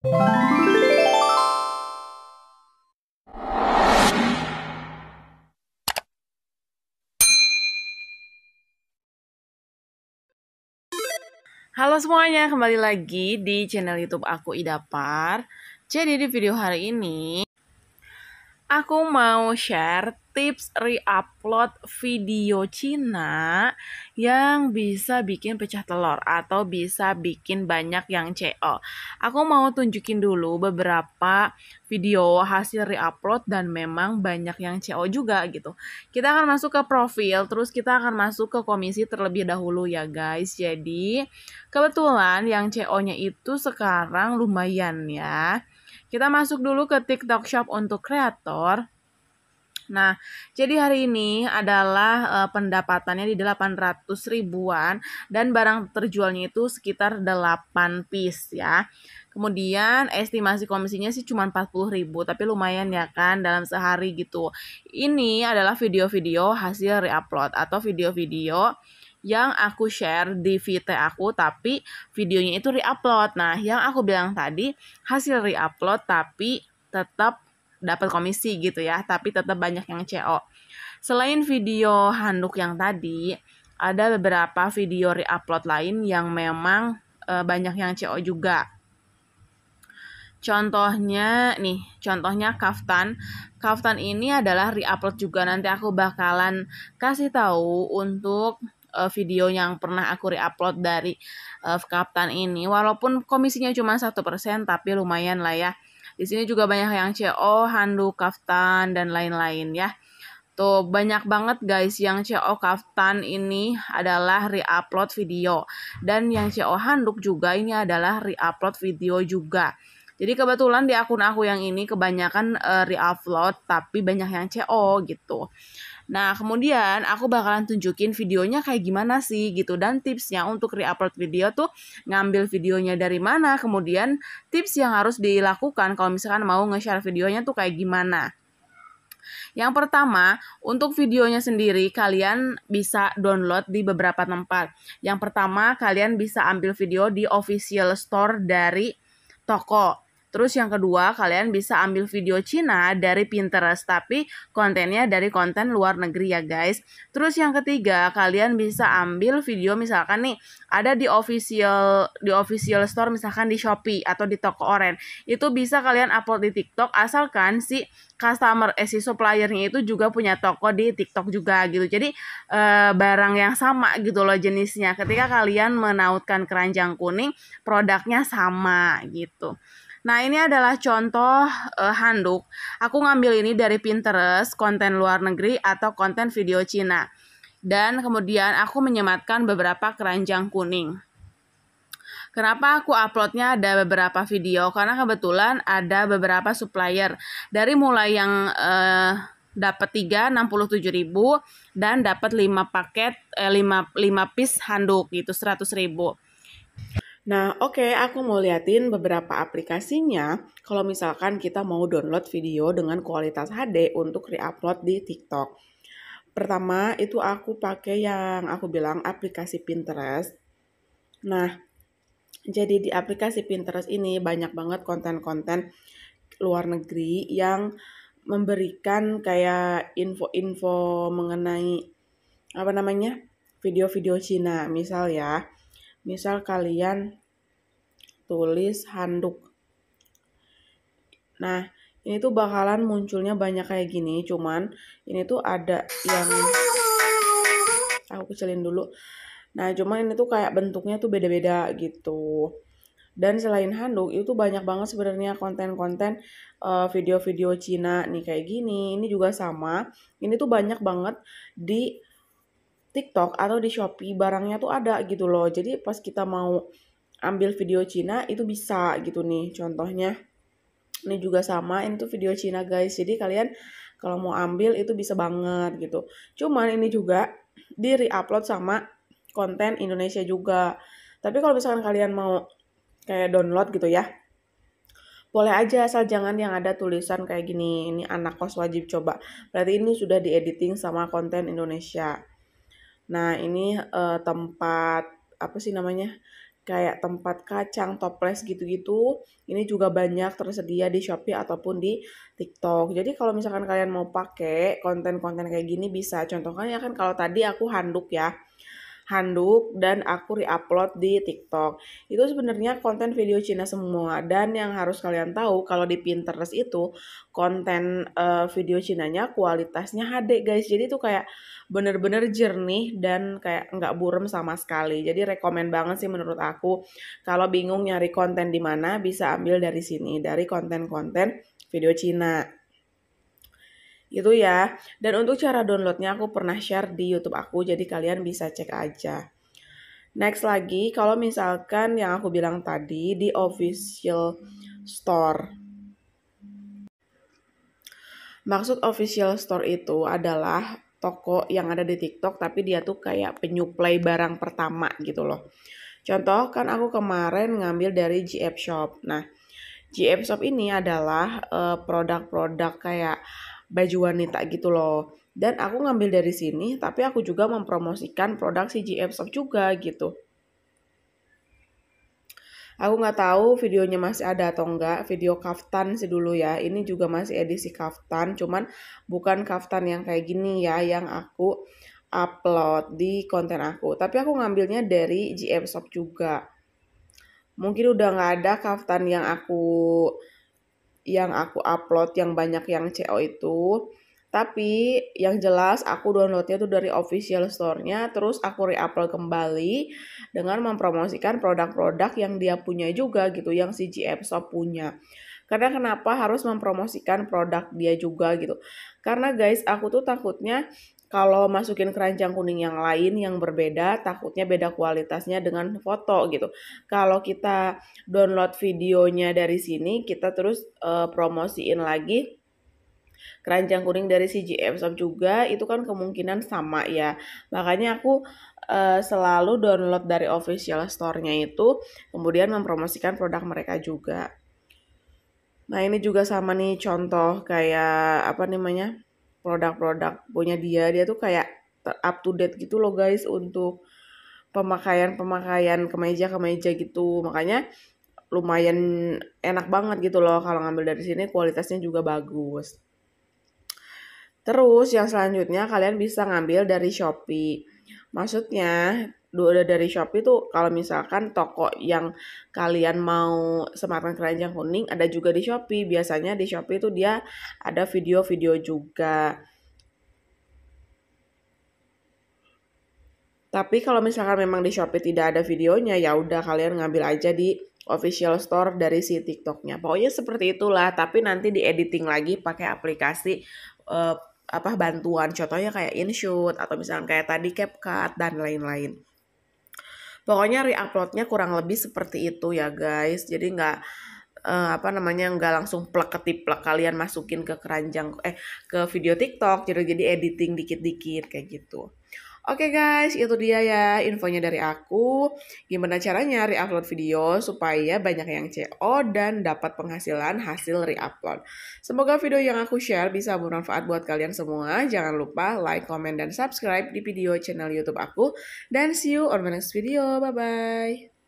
Halo semuanya, kembali lagi di channel YouTube aku Idapar. Jadi di video hari ini aku mau share tips re-upload video Cina yang bisa bikin pecah telur atau bisa bikin banyak yang CO. Aku mau tunjukin dulu beberapa video hasil re-upload dan memang banyak yang CO juga gitu. Kita akan masuk ke profil, terus kita akan masuk ke komisi terlebih dahulu ya guys. Jadi kebetulan yang CO-nya itu sekarang lumayan ya kita masuk dulu ke TikTok Shop untuk kreator. Nah, jadi hari ini adalah uh, pendapatannya di 800 ribuan dan barang terjualnya itu sekitar 8 piece ya. Kemudian estimasi komisinya sih cuma 40 ribu, tapi lumayan ya kan dalam sehari gitu. Ini adalah video-video hasil reupload atau video-video yang aku share di VT aku tapi videonya itu upload Nah, yang aku bilang tadi hasil upload tapi tetap dapat komisi gitu ya, tapi tetap banyak yang CO. Selain video handuk yang tadi, ada beberapa video upload lain yang memang e, banyak yang CO juga. Contohnya nih, contohnya kaftan. Kaftan ini adalah upload juga nanti aku bakalan kasih tahu untuk uh, video yang pernah aku reupload dari uh, eh, Kaptan ini. Walaupun komisinya cuma satu persen, tapi lumayan lah ya. Di sini juga banyak yang CO, handuk, kaftan, dan lain-lain ya. Tuh banyak banget guys yang CO kaftan ini adalah reupload video. Dan yang CO handuk juga ini adalah reupload video juga. Jadi kebetulan di akun aku yang ini kebanyakan uh, reupload tapi banyak yang CO gitu. Nah, kemudian aku bakalan tunjukin videonya kayak gimana sih gitu dan tipsnya untuk reupload video tuh ngambil videonya dari mana, kemudian tips yang harus dilakukan kalau misalkan mau nge-share videonya tuh kayak gimana. Yang pertama, untuk videonya sendiri kalian bisa download di beberapa tempat. Yang pertama, kalian bisa ambil video di official store dari toko. Terus yang kedua, kalian bisa ambil video Cina dari Pinterest tapi kontennya dari konten luar negeri ya guys. Terus yang ketiga, kalian bisa ambil video misalkan nih ada di official di official store misalkan di Shopee atau di toko Oren. Itu bisa kalian upload di TikTok asalkan si customer eh, si suppliernya itu juga punya toko di TikTok juga gitu. Jadi eh, barang yang sama gitu loh jenisnya. Ketika kalian menautkan keranjang kuning, produknya sama gitu. Nah, ini adalah contoh uh, handuk. Aku ngambil ini dari Pinterest, konten luar negeri atau konten video Cina. Dan kemudian aku menyematkan beberapa keranjang kuning. Kenapa aku uploadnya ada beberapa video? Karena kebetulan ada beberapa supplier dari mulai yang uh, dapat tujuh ribu dan dapat 5 paket eh, 5 5 piece handuk gitu 100.000. Nah, oke, okay, aku mau liatin beberapa aplikasinya kalau misalkan kita mau download video dengan kualitas HD untuk reupload di TikTok. Pertama, itu aku pakai yang aku bilang aplikasi Pinterest. Nah, jadi di aplikasi Pinterest ini banyak banget konten-konten luar negeri yang memberikan kayak info-info mengenai apa namanya video-video Cina misal ya Misal kalian tulis handuk. Nah, ini tuh bakalan munculnya banyak kayak gini, cuman ini tuh ada yang aku kecilin dulu. Nah, cuman ini tuh kayak bentuknya tuh beda-beda gitu. Dan selain handuk, itu banyak banget sebenarnya konten-konten eh, video-video Cina nih kayak gini. Ini juga sama. Ini tuh banyak banget di TikTok atau di Shopee barangnya tuh ada gitu loh. Jadi pas kita mau ambil video Cina itu bisa gitu nih contohnya. Ini juga sama, ini tuh video Cina guys. Jadi kalian kalau mau ambil itu bisa banget gitu. Cuman ini juga di reupload sama konten Indonesia juga. Tapi kalau misalkan kalian mau kayak download gitu ya, boleh aja asal jangan yang ada tulisan kayak gini, ini anak kos wajib coba. Berarti ini sudah diediting sama konten Indonesia. Nah, ini uh, tempat apa sih namanya? kayak tempat kacang, toples gitu-gitu. Ini juga banyak tersedia di Shopee ataupun di TikTok. Jadi kalau misalkan kalian mau pakai konten-konten kayak gini bisa. Contohnya kan kalau tadi aku handuk ya handuk dan aku reupload di TikTok. Itu sebenarnya konten video Cina semua dan yang harus kalian tahu kalau di Pinterest itu konten uh, video Cinanya kualitasnya HD guys. Jadi itu kayak bener-bener jernih dan kayak nggak burem sama sekali. Jadi rekomen banget sih menurut aku. Kalau bingung nyari konten di mana bisa ambil dari sini dari konten-konten video Cina gitu ya. Dan untuk cara downloadnya aku pernah share di YouTube aku, jadi kalian bisa cek aja. Next lagi, kalau misalkan yang aku bilang tadi di official store. Maksud official store itu adalah toko yang ada di TikTok tapi dia tuh kayak penyuplai barang pertama gitu loh. Contoh kan aku kemarin ngambil dari GF Shop. Nah, GF Shop ini adalah eh, produk-produk uh, kayak baju wanita gitu loh. Dan aku ngambil dari sini, tapi aku juga mempromosikan produk CGM Shop juga gitu. Aku nggak tahu videonya masih ada atau enggak, video kaftan sih dulu ya. Ini juga masih edisi kaftan, cuman bukan kaftan yang kayak gini ya, yang aku upload di konten aku. Tapi aku ngambilnya dari GM Shop juga. Mungkin udah nggak ada kaftan yang aku yang aku upload yang banyak yang CO itu. Tapi yang jelas aku downloadnya tuh dari official store-nya terus aku reupload kembali dengan mempromosikan produk-produk yang dia punya juga gitu yang si GF Shop punya. Karena kenapa harus mempromosikan produk dia juga gitu. Karena guys aku tuh takutnya kalau masukin keranjang kuning yang lain yang berbeda takutnya beda kualitasnya dengan foto gitu. Kalau kita download videonya dari sini kita terus uh, promosiin lagi keranjang kuning dari CGM Shop juga itu kan kemungkinan sama ya. Makanya aku uh, selalu download dari official store-nya itu kemudian mempromosikan produk mereka juga. Nah, ini juga sama nih contoh kayak apa namanya? produk-produk punya dia dia tuh kayak up to date gitu loh guys untuk pemakaian-pemakaian kemeja-kemeja gitu makanya lumayan enak banget gitu loh kalau ngambil dari sini kualitasnya juga bagus terus yang selanjutnya kalian bisa ngambil dari Shopee maksudnya udah dari Shopee tuh kalau misalkan toko yang kalian mau sematkan keranjang kuning ada juga di Shopee. Biasanya di Shopee itu dia ada video-video juga. Tapi kalau misalkan memang di Shopee tidak ada videonya ya udah kalian ngambil aja di official store dari si TikToknya. Pokoknya seperti itulah, tapi nanti di editing lagi pakai aplikasi uh, apa bantuan contohnya kayak InShoot atau misalkan kayak tadi CapCut dan lain-lain. Pokoknya reuploadnya kurang lebih seperti itu ya guys. Jadi nggak uh, apa namanya nggak langsung plek ketiplek kalian masukin ke keranjang eh ke video TikTok jadi jadi editing dikit-dikit kayak gitu. Oke guys, itu dia ya infonya dari aku. Gimana caranya re-upload video supaya banyak yang CO dan dapat penghasilan hasil re-upload. Semoga video yang aku share bisa bermanfaat buat kalian semua. Jangan lupa like, comment, dan subscribe di video channel YouTube aku. Dan see you on my next video. Bye-bye.